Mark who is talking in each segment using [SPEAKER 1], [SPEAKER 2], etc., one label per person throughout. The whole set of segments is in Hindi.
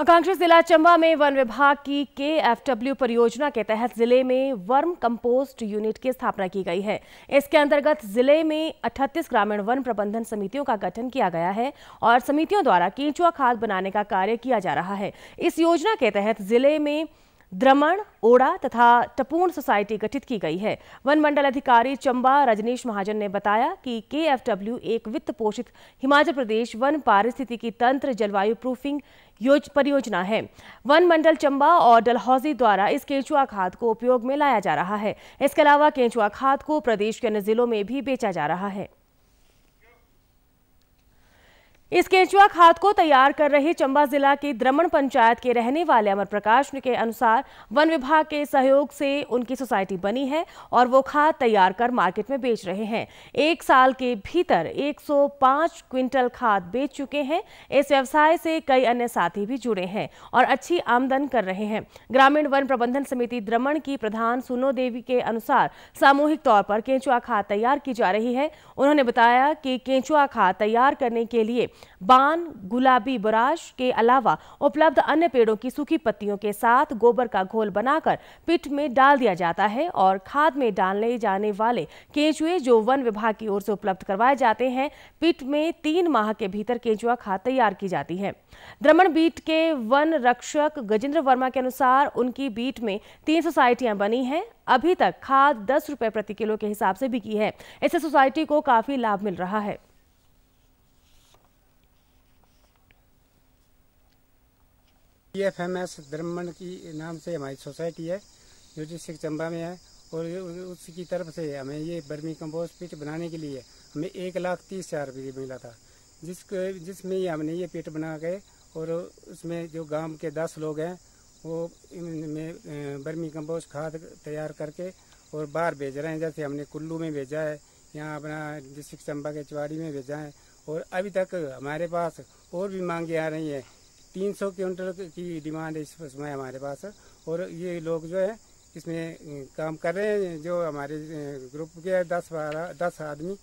[SPEAKER 1] आकांक्षी जिला चंबा में वन विभाग की के एफ डब्ल्यू परियोजना के तहत जिले में वर्म कंपोस्ट यूनिट की स्थापना की गई है इसके अंतर्गत जिले में 38 ग्रामीण वन प्रबंधन समितियों का गठन किया गया है और समितियों द्वारा केंचुआ खाद बनाने का कार्य किया जा रहा है इस योजना के तहत जिले में द्रमण ओड़ा तथा टपूर्ण सोसाइटी गठित की गई है वन मंडल अधिकारी चंबा रजनीश महाजन ने बताया कि के एक वित्त पोषित हिमाचल प्रदेश वन पारिस्थितिकी तंत्र जलवायु प्रूफिंग योज परियोजना है वन मंडल चंबा और डलहौजी द्वारा इस केंचुआ खाद को उपयोग में लाया जा रहा है इसके अलावा केंचुआ खाद को प्रदेश के अन्य जिलों में भी बेचा जा रहा है इस केंचुआ खाद को तैयार कर रहे चंबा जिला के द्रमण पंचायत के रहने वाले अमर प्रकाश के अनुसार वन विभाग के सहयोग से उनकी सोसाइटी बनी है और वो खाद तैयार कर मार्केट में बेच रहे हैं एक साल के भीतर 105 क्विंटल खाद बेच चुके हैं इस व्यवसाय से कई अन्य साथी भी जुड़े हैं और अच्छी आमदन कर रहे हैं ग्रामीण वन प्रबंधन समिति द्रमण की प्रधान सुनो देवी के अनुसार सामूहिक तौर पर केंचुआ खाद तैयार की जा रही है उन्होंने बताया कि केंचुआ खाद तैयार करने के लिए बान गुलाबी बराश के अलावा उपलब्ध अन्य पेड़ों की सूखी पत्तियों के साथ गोबर का घोल बनाकर पिट में डाल दिया जाता है और खाद में डालने जाने वाले केंचुए जो वन विभाग की ओर से उपलब्ध करवाए जाते हैं पिट में तीन माह के भीतर केंचुआ खाद तैयार की जाती है द्रमण बीट के वन रक्षक गजेंद्र वर्मा के अनुसार उनकी बीट में तीन सोसाइटियां बनी हैं अभी तक खाद दस रुपए प्रति किलो के हिसाब से बिकी है इससे सोसाइटी को काफी लाभ मिल रहा है
[SPEAKER 2] पी एफ एम एस ब्रह्मण की नाम से हमारी सोसाइटी है जो डिस्ट्रिक्ट चंबा में है और उसकी तरफ से हमें ये बर्मी कंपोस्ट पिट बनाने के लिए हमें एक लाख तीस हजार रुपये मिला था जिसके जिसमें हमने ये पिट बना के और उसमें जो गांव के दस लोग हैं वो इनमें बर्मी कंपोस्ट खाद तैयार करके और बाहर भेज रहे हैं जैसे हमने कुल्लू में भेजा है यहाँ अपना डिस्ट्रिक्ट चंबा के चवाड़ी में भेजा है और अभी तक हमारे पास और भी मांगे आ रही हैं तीन सौ क्विंटल की डिमांड इस समय हमारे पास है और ये लोग जो है इसमें काम कर रहे हैं जो हमारे ग्रुप के दस बारह दस आदमी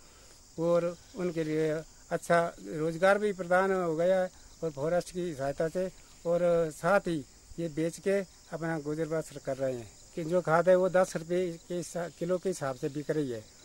[SPEAKER 2] और उनके लिए अच्छा रोजगार भी प्रदान हो गया है और फॉरेस्ट की सहायता से और साथ ही ये बेच के अपना गुजर बसर कर रहे हैं कि जो खाद है वो दस रुपये के किलो के हिसाब से बिक रही है